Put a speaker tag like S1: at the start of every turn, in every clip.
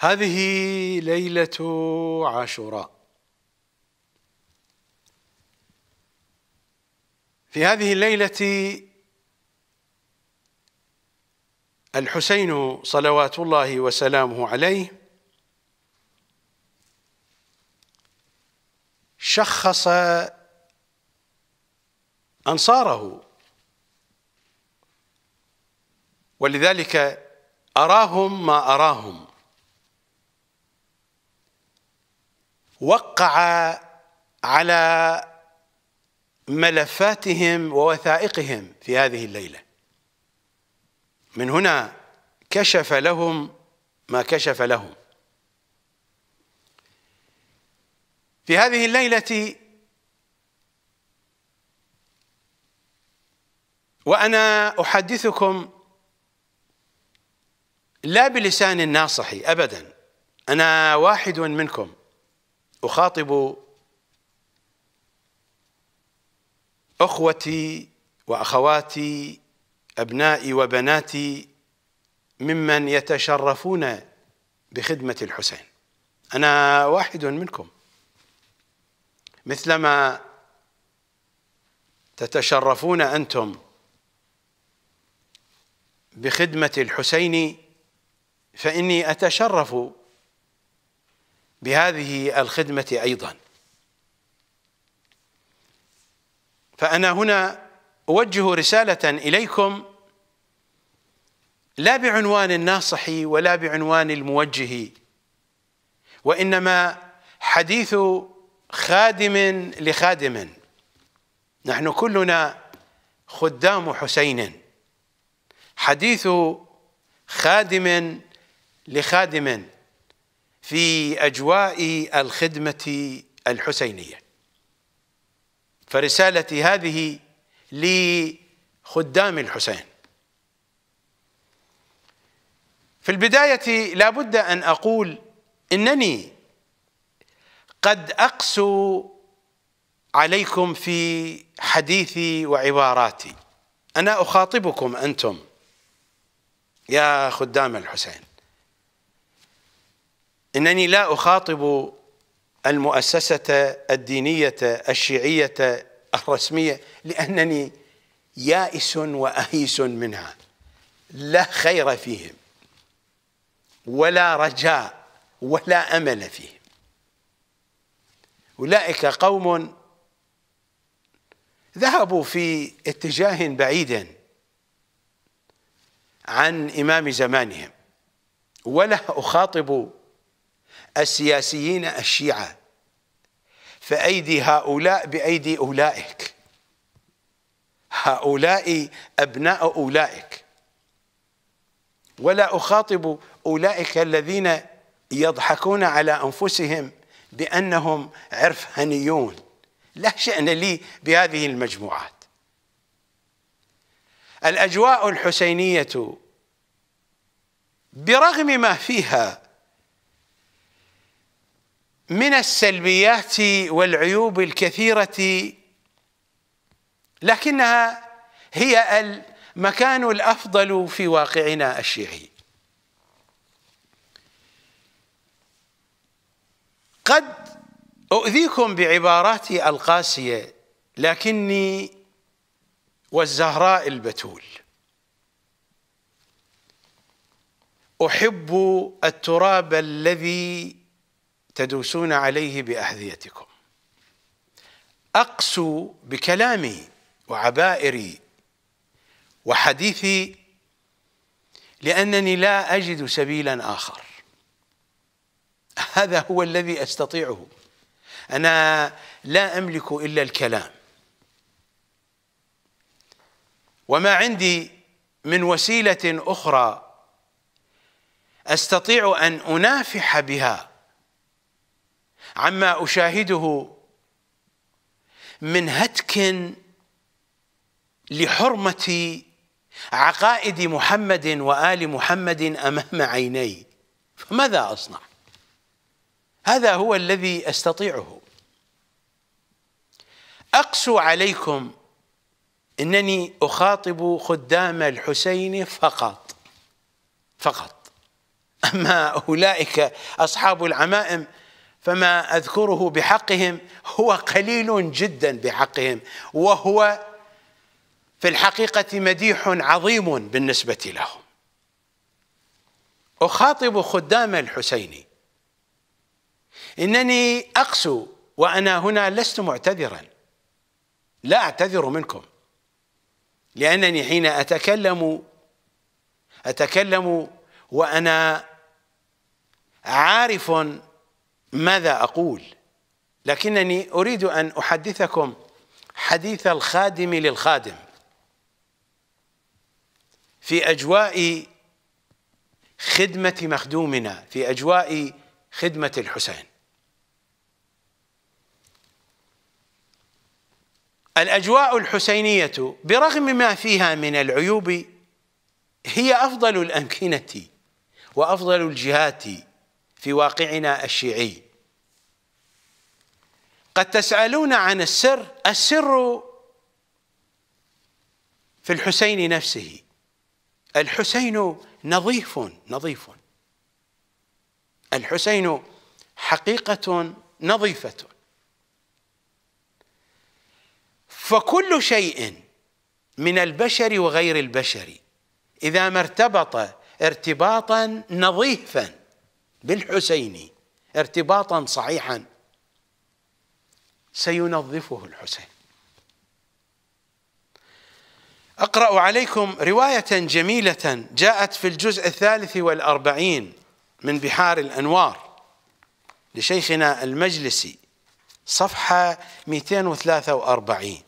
S1: هذه ليلة عاشوراء في هذه الليلة الحسين صلوات الله وسلامه عليه شخص أنصاره ولذلك أراهم ما أراهم وقع على ملفاتهم ووثائقهم في هذه الليله من هنا كشف لهم ما كشف لهم في هذه الليله وانا احدثكم لا بلسان ناصحي ابدا انا واحد منكم اخاطب اخوتي واخواتي ابنائي وبناتي ممن يتشرفون بخدمه الحسين انا واحد منكم مثلما تتشرفون انتم بخدمه الحسين فاني اتشرف بهذه الخدمة أيضا فأنا هنا أوجه رسالة إليكم لا بعنوان الناصح ولا بعنوان الموجه وإنما حديث خادم لخادم نحن كلنا خدام حسين حديث خادم لخادم في اجواء الخدمه الحسينيه فرسالتي هذه لخدام الحسين في البدايه لابد ان اقول انني قد اقسو عليكم في حديثي وعباراتي انا اخاطبكم انتم يا خدام الحسين انني لا اخاطب المؤسسه الدينيه الشيعيه الرسميه لانني يائس واهيس منها لا خير فيهم ولا رجاء ولا امل فيهم اولئك قوم ذهبوا في اتجاه بعيد عن امام زمانهم ولا اخاطب السياسيين الشيعة فأيدي هؤلاء بأيدي أولئك هؤلاء أبناء أولئك ولا أخاطب أولئك الذين يضحكون على أنفسهم بأنهم عرفانيون لا شأن لي بهذه المجموعات الأجواء الحسينية برغم ما فيها من السلبيات والعيوب الكثيرة لكنها هي المكان الأفضل في واقعنا الشيعي قد أؤذيكم بعباراتي القاسية لكني والزهراء البتول أحب التراب الذي تدوسون عليه بأحذيتكم أقسو بكلامي وعبائري وحديثي لأنني لا أجد سبيلا آخر هذا هو الذي أستطيعه أنا لا أملك إلا الكلام وما عندي من وسيلة أخرى أستطيع أن أنافح بها عما أشاهده من هتك لحرمة عقائد محمد وآل محمد أمام عيني فماذا أصنع هذا هو الذي أستطيعه أقسو عليكم إنني أخاطب خدام الحسين فقط فقط أما أولئك أصحاب العمائم فما اذكره بحقهم هو قليل جدا بحقهم وهو في الحقيقه مديح عظيم بالنسبه لهم اخاطب خدام الحسين انني اقسو وانا هنا لست معتذرا لا اعتذر منكم لانني حين اتكلم اتكلم وانا عارف ماذا أقول لكنني أريد أن أحدثكم حديث الخادم للخادم في أجواء خدمة مخدومنا في أجواء خدمة الحسين الأجواء الحسينية برغم ما فيها من العيوب هي أفضل الأمكنة وأفضل الجهات في واقعنا الشيعي قد تسألون عن السر السر في الحسين نفسه الحسين نظيف نظيف الحسين حقيقة نظيفة فكل شيء من البشر وغير البشر إذا ما ارتبط ارتباطا نظيفا بالحسين ارتباطا صحيحا سينظفه الحسين أقرأ عليكم رواية جميلة جاءت في الجزء الثالث والأربعين من بحار الأنوار لشيخنا المجلسي صفحة 243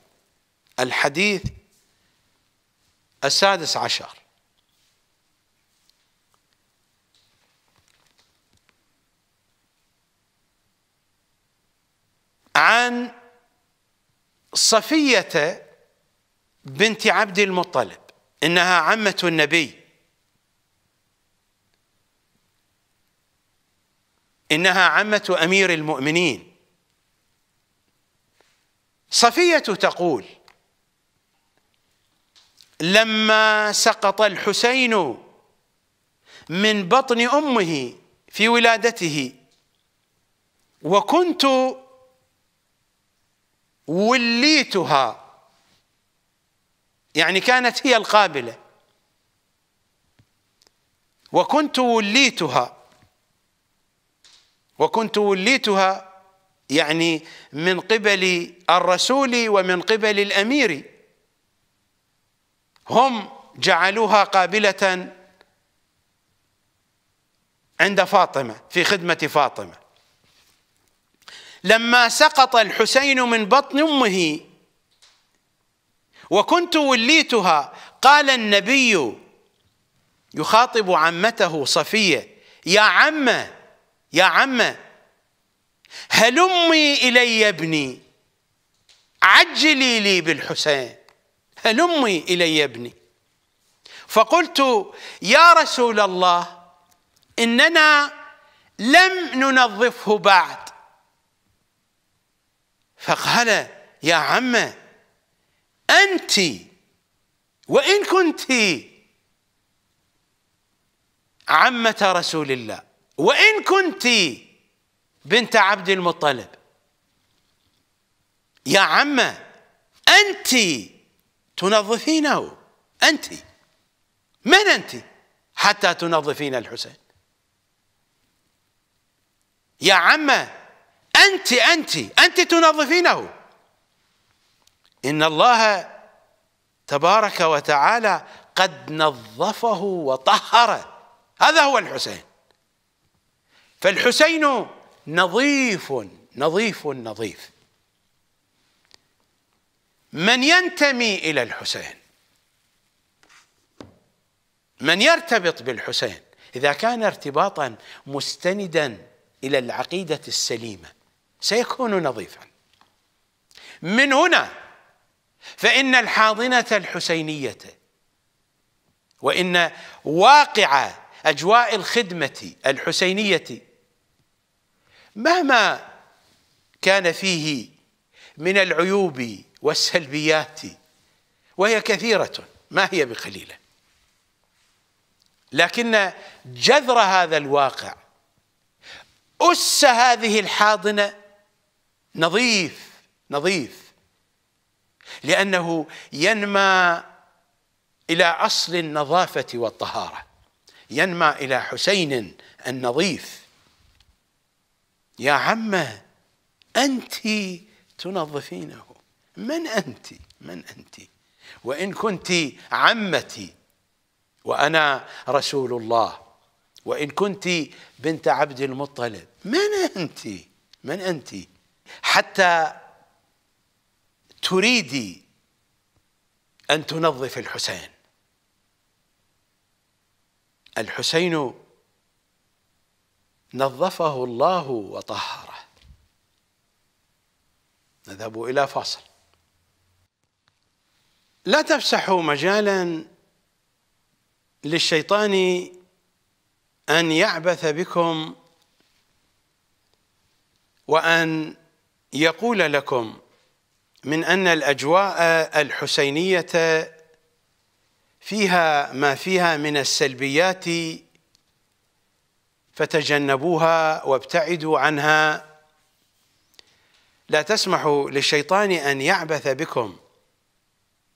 S1: الحديث السادس عشر عن صفية بنت عبد المطلب إنها عمة النبي إنها عمة أمير المؤمنين صفية تقول لما سقط الحسين من بطن أمه في ولادته وكنت وليتها يعني كانت هي القابله وكنت وليتها وكنت وليتها يعني من قبل الرسول ومن قبل الامير هم جعلوها قابله عند فاطمه في خدمه فاطمه لما سقط الحسين من بطن امه وكنت وليتها قال النبي يخاطب عمته صفيه يا عمه يا عمه هلمي الي ابني عجلي لي بالحسين هلمي الي ابني فقلت يا رسول الله اننا لم ننظفه بعد فقال يا عمه أنت وإن كنت عمة رسول الله وإن كنت بنت عبد المطلب يا عمة أنت تنظفينه أنت من أنت حتى تنظفين الحسين يا عمه أنت أنت أنت تنظفينه إن الله تبارك وتعالى قد نظفه وطهره هذا هو الحسين فالحسين نظيف نظيف نظيف من ينتمي إلى الحسين من يرتبط بالحسين إذا كان ارتباطا مستندا إلى العقيدة السليمة سيكون نظيفا من هنا فإن الحاضنة الحسينية وإن واقع أجواء الخدمة الحسينية مهما كان فيه من العيوب والسلبيات وهي كثيرة ما هي بقليلة لكن جذر هذا الواقع أس هذه الحاضنة نظيف نظيف لأنه ينمى إلى أصل النظافة والطهارة ينمى إلى حسين النظيف يا عمه أنت تنظفينه من أنت من أنت وإن كنت عمتي وأنا رسول الله وإن كنت بنت عبد المطلب من أنت من أنت حتى تريدي أن تنظف الحسين الحسين نظفه الله وطهره نذهب إلى فاصل لا تفسحوا مجالا للشيطان أن يعبث بكم وأن يقول لكم من ان الاجواء الحسينيه فيها ما فيها من السلبيات فتجنبوها وابتعدوا عنها لا تسمحوا للشيطان ان يعبث بكم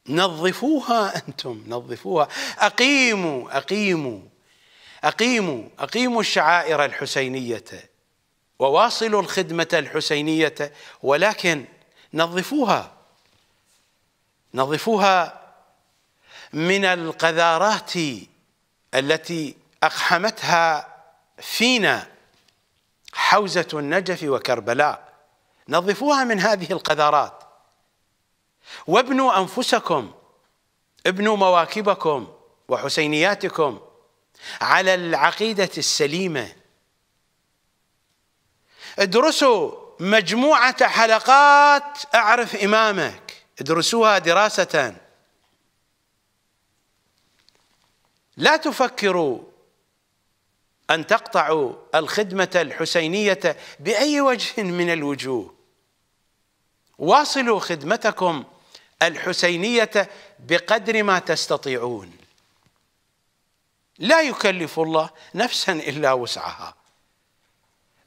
S1: نظفوها انتم نظفوها اقيموا اقيموا اقيموا اقيموا الشعائر الحسينيه وواصلوا الخدمة الحسينية ولكن نظفوها نظفوها من القذارات التي أقحمتها فينا حوزة النجف وكربلاء نظفوها من هذه القذارات وابنوا أنفسكم ابنوا مواكبكم وحسينياتكم على العقيدة السليمة ادرسوا مجموعة حلقات أعرف إمامك ادرسوها دراسة لا تفكروا أن تقطعوا الخدمة الحسينية بأي وجه من الوجوه واصلوا خدمتكم الحسينية بقدر ما تستطيعون لا يكلف الله نفسا إلا وسعها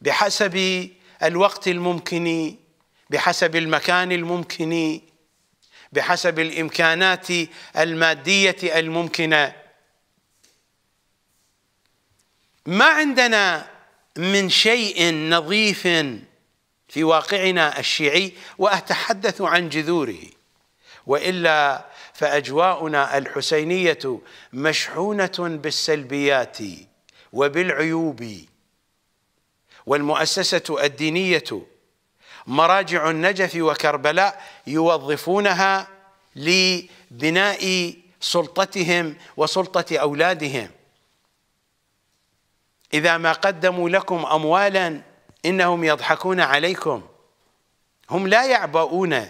S1: بحسب الوقت الممكن بحسب المكان الممكن بحسب الامكانات الماديه الممكنه ما عندنا من شيء نظيف في واقعنا الشيعي واتحدث عن جذوره والا فاجواؤنا الحسينيه مشحونه بالسلبيات وبالعيوب والمؤسسة الدينية مراجع النجف وكربلاء يوظفونها لبناء سلطتهم وسلطة أولادهم إذا ما قدموا لكم أموالا إنهم يضحكون عليكم هم لا يعبؤون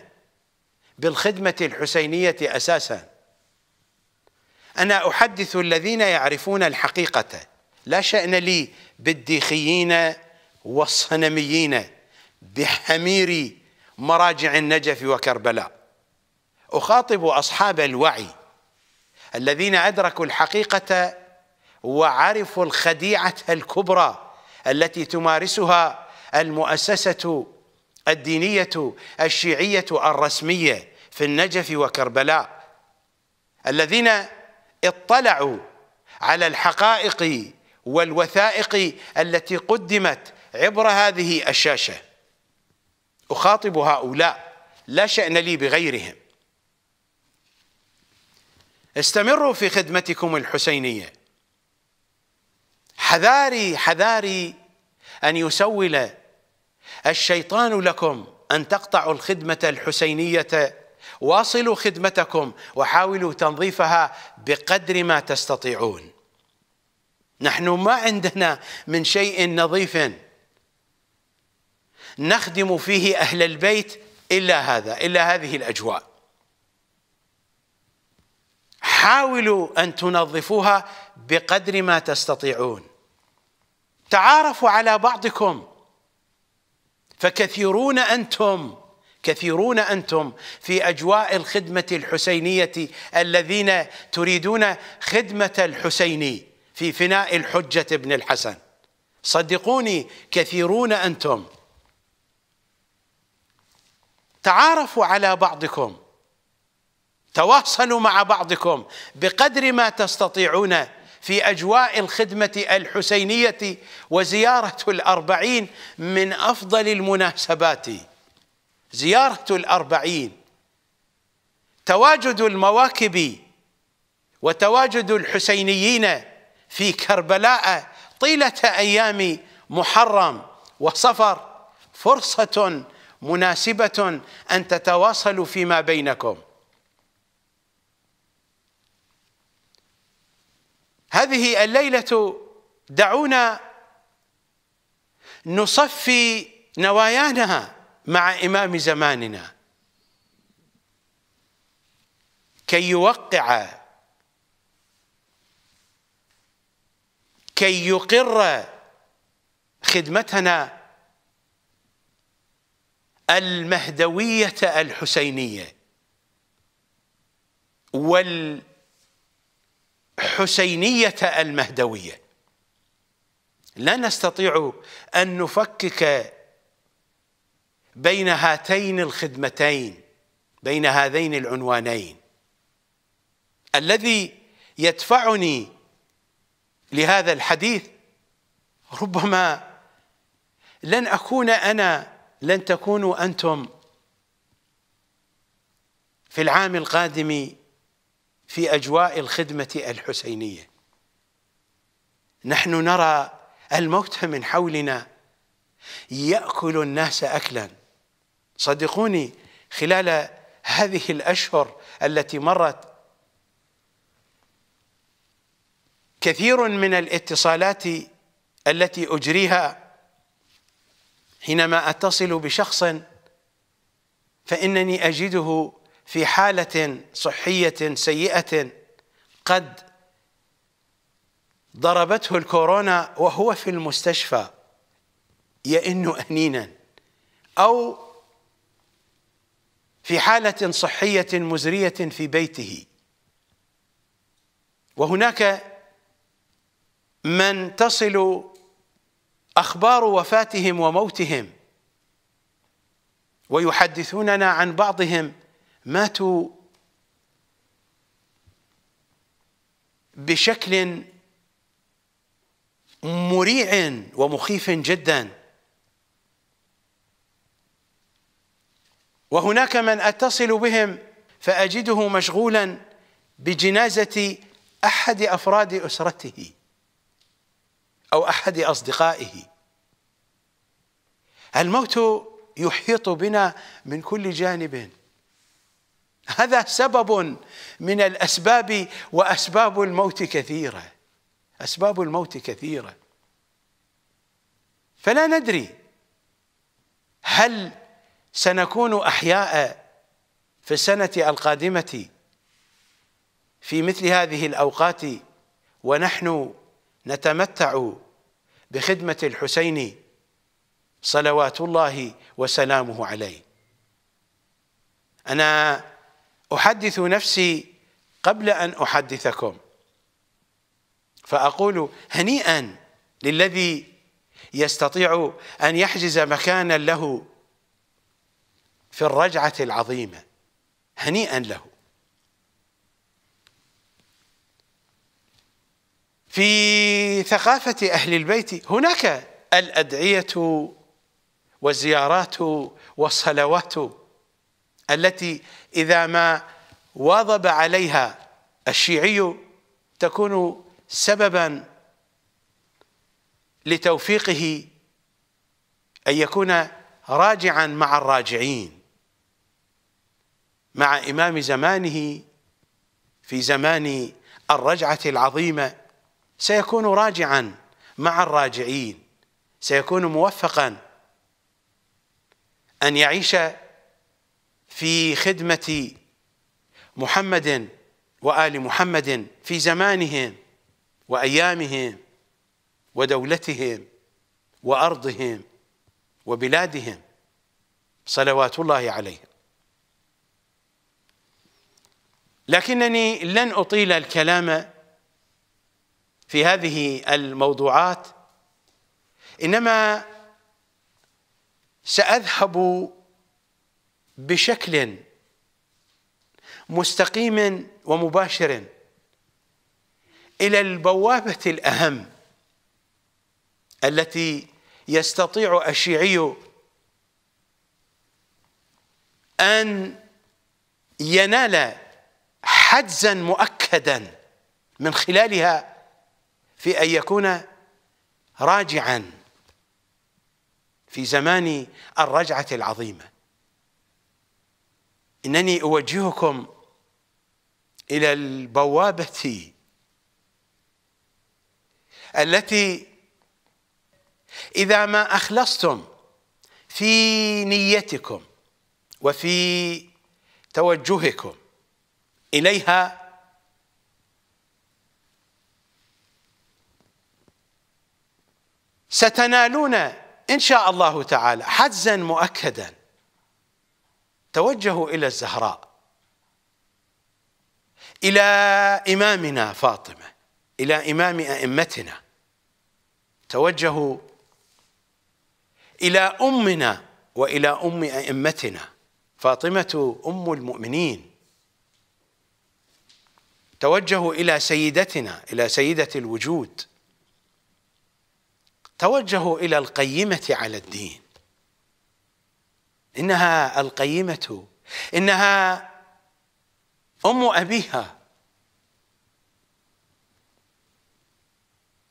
S1: بالخدمة الحسينية أساسا أنا أحدث الذين يعرفون الحقيقة لا شأن لي بالديخيين والصنميين بحمير مراجع النجف وكربلاء أخاطب أصحاب الوعي الذين أدركوا الحقيقة وعرفوا الخديعة الكبرى التي تمارسها المؤسسة الدينية الشيعية الرسمية في النجف وكربلاء الذين اطلعوا على الحقائق والوثائق التي قدمت عبر هذه الشاشة أخاطب هؤلاء لا شأن لي بغيرهم استمروا في خدمتكم الحسينية حذاري حذاري أن يسول الشيطان لكم أن تقطعوا الخدمة الحسينية واصلوا خدمتكم وحاولوا تنظيفها بقدر ما تستطيعون نحن ما عندنا من شيء نظيف نخدم فيه أهل البيت إلا هذا إلا هذه الأجواء حاولوا أن تنظفوها بقدر ما تستطيعون تعارفوا على بعضكم فكثيرون أنتم كثيرون أنتم في أجواء الخدمة الحسينية الذين تريدون خدمة الحسيني في فناء الحجة ابن الحسن صدقوني كثيرون أنتم تعارفوا على بعضكم تواصلوا مع بعضكم بقدر ما تستطيعون في أجواء الخدمة الحسينية وزيارة الأربعين من أفضل المناسبات زيارة الأربعين تواجد المواكب وتواجد الحسينيين في كربلاء طيلة أيام محرم وصفر فرصة مناسبة أن تتواصلوا فيما بينكم هذه الليلة دعونا نصفي نوايانا مع إمام زماننا كي يوقع كي يقر خدمتنا المهدوية الحسينية والحسينية المهدوية لا نستطيع أن نفكك بين هاتين الخدمتين بين هذين العنوانين الذي يدفعني لهذا الحديث ربما لن أكون أنا لن تكونوا أنتم في العام القادم في أجواء الخدمة الحسينية نحن نرى الموت من حولنا يأكل الناس أكلا صدقوني خلال هذه الأشهر التي مرت كثير من الاتصالات التي أجريها حينما اتصل بشخص فانني اجده في حاله صحيه سيئه قد ضربته الكورونا وهو في المستشفى يئن انينا او في حاله صحيه مزريه في بيته وهناك من تصل اخبار وفاتهم وموتهم ويحدثوننا عن بعضهم ماتوا بشكل مريع ومخيف جدا وهناك من اتصل بهم فاجده مشغولا بجنازه احد افراد اسرته أو أحد أصدقائه الموت يحيط بنا من كل جانب هذا سبب من الأسباب وأسباب الموت كثيرة أسباب الموت كثيرة فلا ندري هل سنكون أحياء في السنة القادمة في مثل هذه الأوقات ونحن نتمتع بخدمة الحسين صلوات الله وسلامه عليه أنا أحدث نفسي قبل أن أحدثكم فأقول هنيئا للذي يستطيع أن يحجز مكانا له في الرجعة العظيمة هنيئا له في ثقافة أهل البيت هناك الأدعية والزيارات والصلوات التي إذا ما واظب عليها الشيعي تكون سببا لتوفيقه أن يكون راجعا مع الراجعين مع إمام زمانه في زمان الرجعة العظيمة سيكون راجعا مع الراجعين سيكون موفقا ان يعيش في خدمه محمد وال محمد في زمانهم وايامهم ودولتهم وارضهم وبلادهم صلوات الله عليهم لكنني لن اطيل الكلام في هذه الموضوعات انما ساذهب بشكل مستقيم ومباشر الى البوابه الاهم التي يستطيع الشيعي ان ينال حجزا مؤكدا من خلالها في أن يكون راجعا في زمان الرجعة العظيمة إنني أوجهكم إلى البوابة التي إذا ما أخلصتم في نيتكم وفي توجهكم إليها ستنالون إن شاء الله تعالى حجزا مؤكدا توجهوا إلى الزهراء إلى إمامنا فاطمة إلى إمام أئمتنا توجهوا إلى أمنا وإلى أم أئمتنا فاطمة أم المؤمنين توجهوا إلى سيدتنا إلى سيدة الوجود توجهوا إلى القيمة على الدين إنها القيمة إنها أم أبيها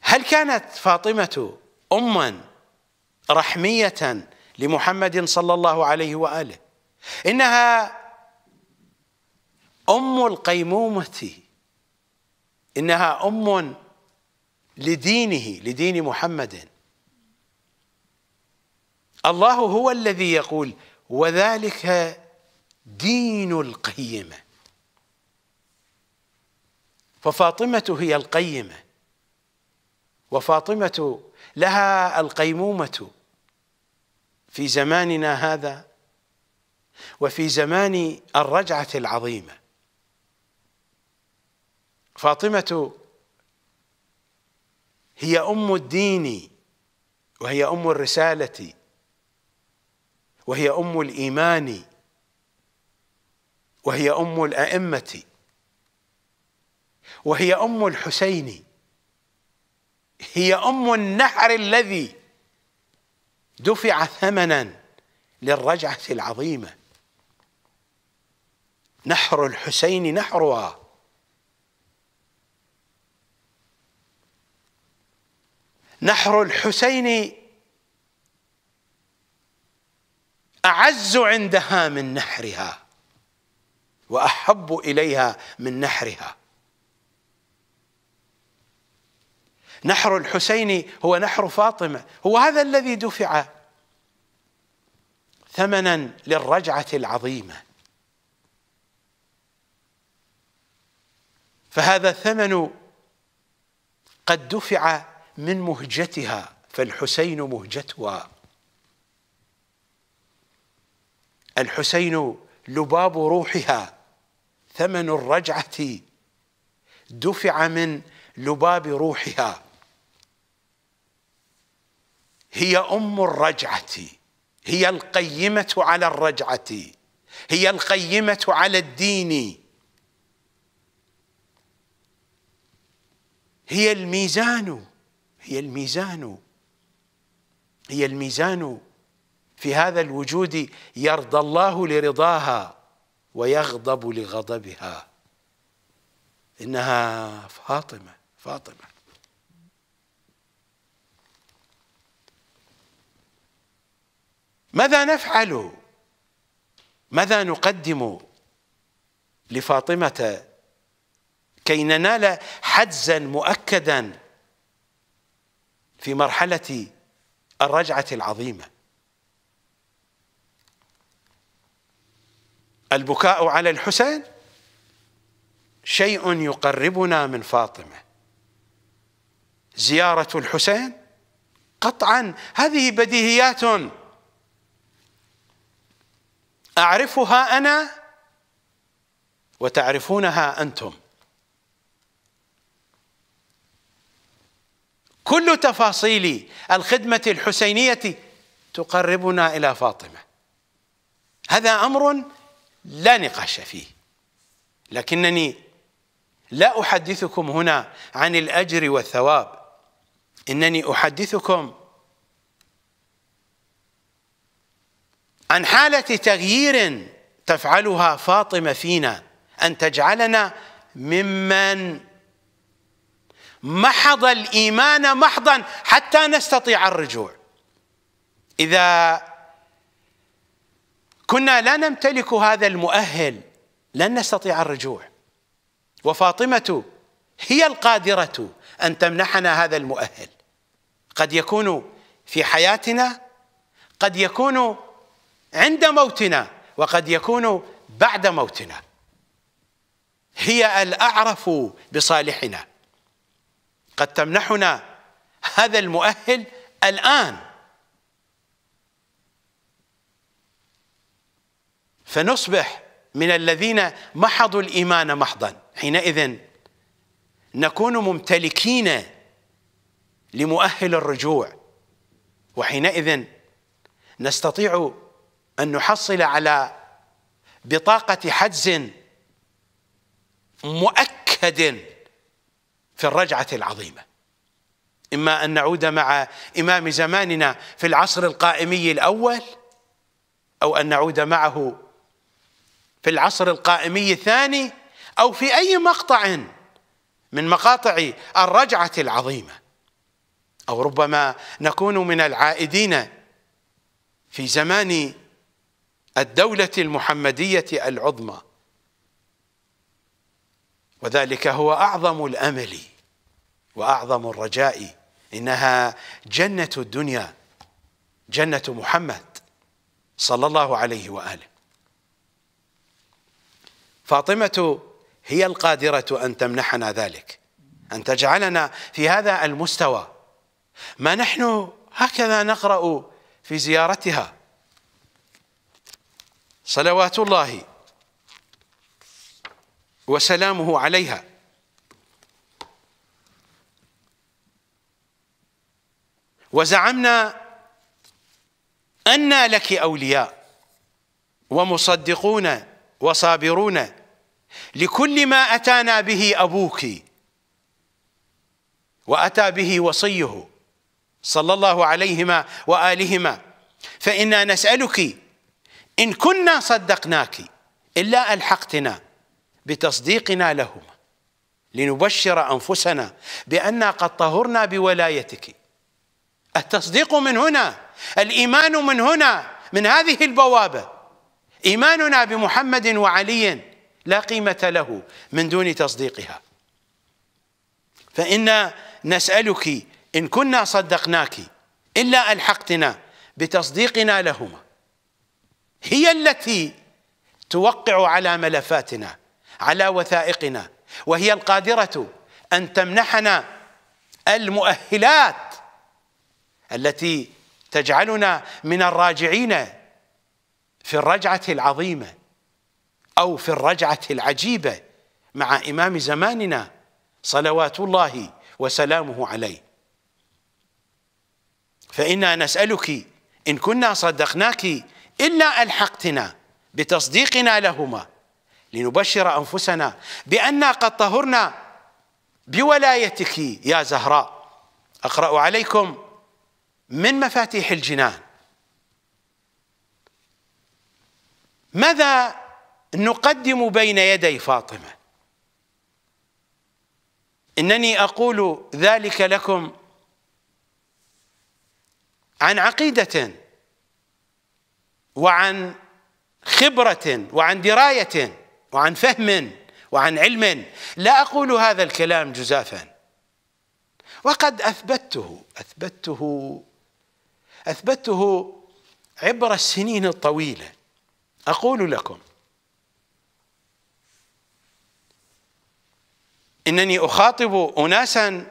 S1: هل كانت فاطمة أما رحمية لمحمد صلى الله عليه وآله إنها أم القيمومة إنها أم لدينه لدين محمد الله هو الذي يقول وذلك دين القيمة ففاطمة هي القيمة وفاطمة لها القيمومة في زماننا هذا وفي زمان الرجعة العظيمة فاطمة هي أم الدين وهي أم الرسالة وهي ام الايمان وهي ام الائمه وهي ام الحسين هي ام النحر الذي دفع ثمنا للرجعه العظيمه نحر الحسين نحرها نحر الحسين أعز عندها من نحرها وأحب إليها من نحرها نحر الحسين هو نحر فاطمة هو هذا الذي دفع ثمنا للرجعة العظيمة فهذا الثمن قد دفع من مهجتها فالحسين مهجتها الحسين لباب روحها ثمن الرجعة دفع من لباب روحها هي أم الرجعة هي القيمة على الرجعة هي القيمة على الدين هي الميزان هي الميزان هي الميزان في هذا الوجود يرضى الله لرضاها ويغضب لغضبها انها فاطمه فاطمه ماذا نفعل ماذا نقدم لفاطمه كي ننال حجزا مؤكدا في مرحله الرجعه العظيمه البكاء على الحسين شيء يقربنا من فاطمه زياره الحسين قطعا هذه بديهيات اعرفها انا وتعرفونها انتم كل تفاصيل الخدمه الحسينيه تقربنا الى فاطمه هذا امر لا نقاش فيه لكنني لا احدثكم هنا عن الاجر والثواب انني احدثكم عن حاله تغيير تفعلها فاطمه فينا ان تجعلنا ممن محض الايمان محضا حتى نستطيع الرجوع اذا كنا لا نمتلك هذا المؤهل لن نستطيع الرجوع وفاطمه هي القادره ان تمنحنا هذا المؤهل قد يكون في حياتنا قد يكون عند موتنا وقد يكون بعد موتنا هي الاعرف بصالحنا قد تمنحنا هذا المؤهل الان فنصبح من الذين محضوا الايمان محضا حينئذ نكون ممتلكين لمؤهل الرجوع وحينئذ نستطيع ان نحصل على بطاقه حجز مؤكد في الرجعه العظيمه اما ان نعود مع امام زماننا في العصر القائمي الاول او ان نعود معه في العصر القائمي الثاني أو في أي مقطع من مقاطع الرجعة العظيمة أو ربما نكون من العائدين في زمان الدولة المحمدية العظمى وذلك هو أعظم الأمل وأعظم الرجاء إنها جنة الدنيا جنة محمد صلى الله عليه وآله فاطمة هي القادرة أن تمنحنا ذلك أن تجعلنا في هذا المستوى ما نحن هكذا نقرأ في زيارتها صلوات الله وسلامه عليها وزعمنا أنا لك أولياء ومصدقون وصابرون لكل ما اتانا به ابوك واتى به وصيه صلى الله عليهما والهما فانا نسالك ان كنا صدقناك الا الحقتنا بتصديقنا لهما لنبشر انفسنا بانا قد طهرنا بولايتك التصديق من هنا الايمان من هنا من هذه البوابه ايماننا بمحمد وعلي لا قيمة له من دون تصديقها فإنا نسألك إن كنا صدقناك إلا ألحقتنا بتصديقنا لهما هي التي توقع على ملفاتنا على وثائقنا وهي القادرة أن تمنحنا المؤهلات التي تجعلنا من الراجعين في الرجعة العظيمة أو في الرجعة العجيبة مع إمام زماننا صلوات الله وسلامه عليه فإنا نسألك إن كنا صدقناك إلا ألحقتنا بتصديقنا لهما لنبشر أنفسنا بأننا قد طهرنا بولايتك يا زهراء أقرأ عليكم من مفاتيح الجنان ماذا نقدم بين يدي فاطمه انني اقول ذلك لكم عن عقيده وعن خبره وعن درايه وعن فهم وعن علم لا اقول هذا الكلام جزافا وقد اثبته اثبته اثبته عبر السنين الطويله اقول لكم انني اخاطب اناسا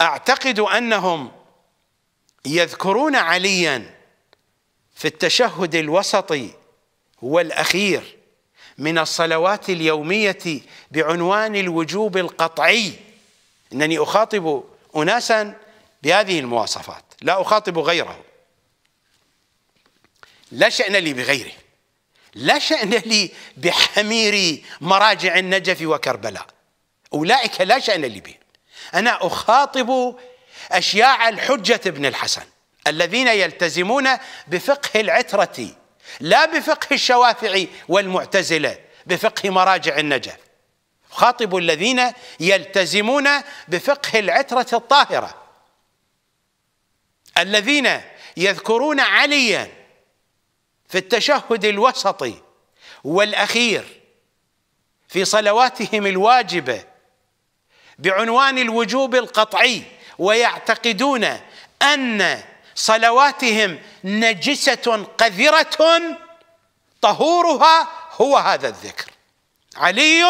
S1: اعتقد انهم يذكرون عليا في التشهد الوسطي والاخير من الصلوات اليوميه بعنوان الوجوب القطعي انني اخاطب اناسا بهذه المواصفات لا اخاطب غيره لا شان لي بغيره لا شان لي بحمير مراجع النجف وكربلاء أولئك لا شأن لي بهم أنا أخاطب أشياع الحجة ابن الحسن الذين يلتزمون بفقه العترة لا بفقه الشوافع والمعتزلة بفقه مراجع النجف خاطب الذين يلتزمون بفقه العترة الطاهرة الذين يذكرون عليا في التشهد الوسطي والأخير في صلواتهم الواجبة بعنوان الوجوب القطعي ويعتقدون ان صلواتهم نجسه قذره طهورها هو هذا الذكر علي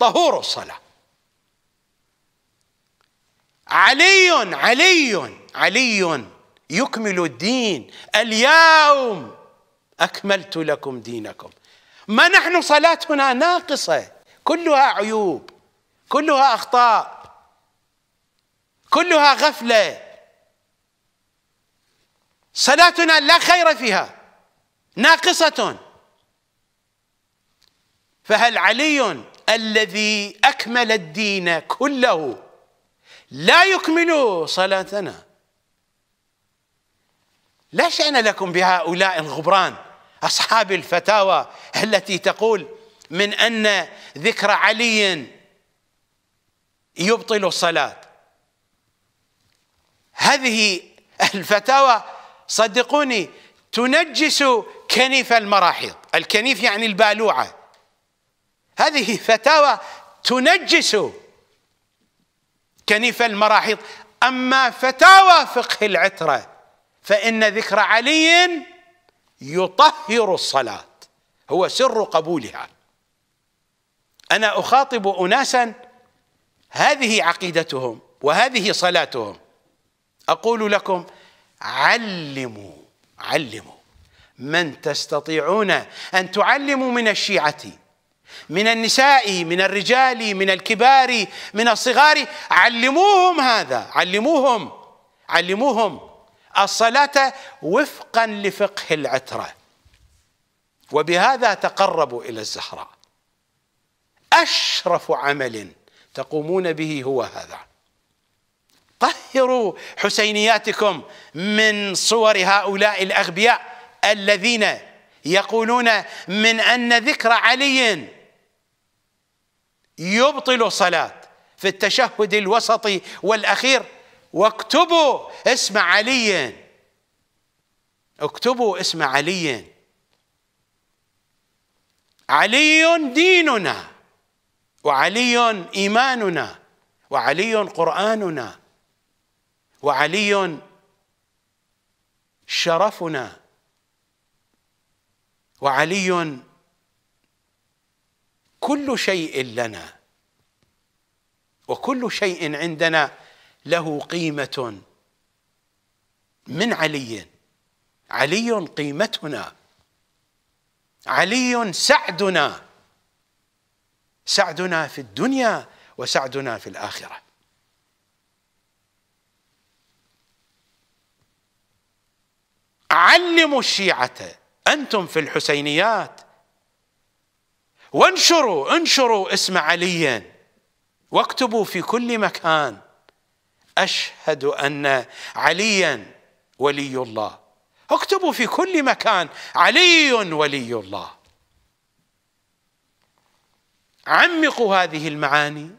S1: طهور الصلاه علي علي علي يكمل الدين اليوم اكملت لكم دينكم ما نحن صلاتنا ناقصه كلها عيوب كلها اخطاء كلها غفله صلاتنا لا خير فيها ناقصه فهل علي الذي اكمل الدين كله لا يكمل صلاتنا لا شأن لكم بهؤلاء الغبران أصحاب الفتاوى التي تقول من أن ذكر علي يبطل الصلاة هذه الفتاوى صدقوني تنجس كنيف المراحيض الكنيف يعني البالوعة هذه فتاوى تنجس كنيف المراحيض أما فتاوى فقه العترة فإن ذكر علي يطهر الصلاة هو سر قبولها أنا أخاطب أناساً هذه عقيدتهم وهذه صلاتهم أقول لكم علموا علموا من تستطيعون أن تعلموا من الشيعة من النساء من الرجال من الكبار من الصغار علموهم هذا علموهم علموهم الصلاة وفقا لفقه العترة وبهذا تقربوا إلى الزهراء أشرف عمل تقومون به هو هذا طهروا حسينياتكم من صور هؤلاء الأغبياء الذين يقولون من أن ذكر علي يبطل صلاة في التشهد الوسطي والأخير واكتبوا اسم علي اكتبوا اسم علي علي ديننا وعلي إيماننا وعلي قرآننا وعلي شرفنا وعلي كل شيء لنا وكل شيء عندنا له قيمة من علي علي قيمتنا علي سعدنا سعدنا في الدنيا وسعدنا في الآخرة علموا الشيعة أنتم في الحسينيات وانشروا انشروا اسم علي واكتبوا في كل مكان أشهد أن عليا ولي الله اكتبوا في كل مكان علي ولي الله عمقوا هذه المعاني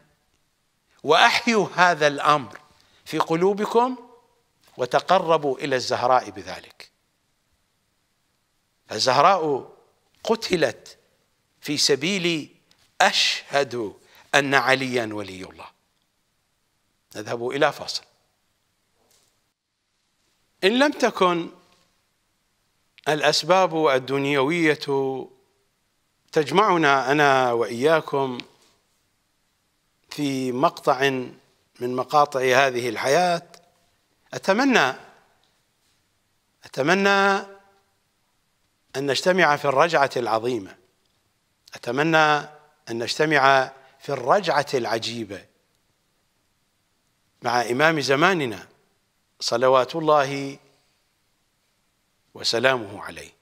S1: واحيوا هذا الامر في قلوبكم وتقربوا الى الزهراء بذلك الزهراء قتلت في سبيل اشهد ان عليا ولي الله نذهب الى فاصل ان لم تكن الاسباب الدنيويه تجمعنا انا واياكم في مقطع من مقاطع هذه الحياه اتمنى اتمنى ان نجتمع في الرجعه العظيمه اتمنى ان نجتمع في الرجعه العجيبه مع امام زماننا صلوات الله وسلامه عليه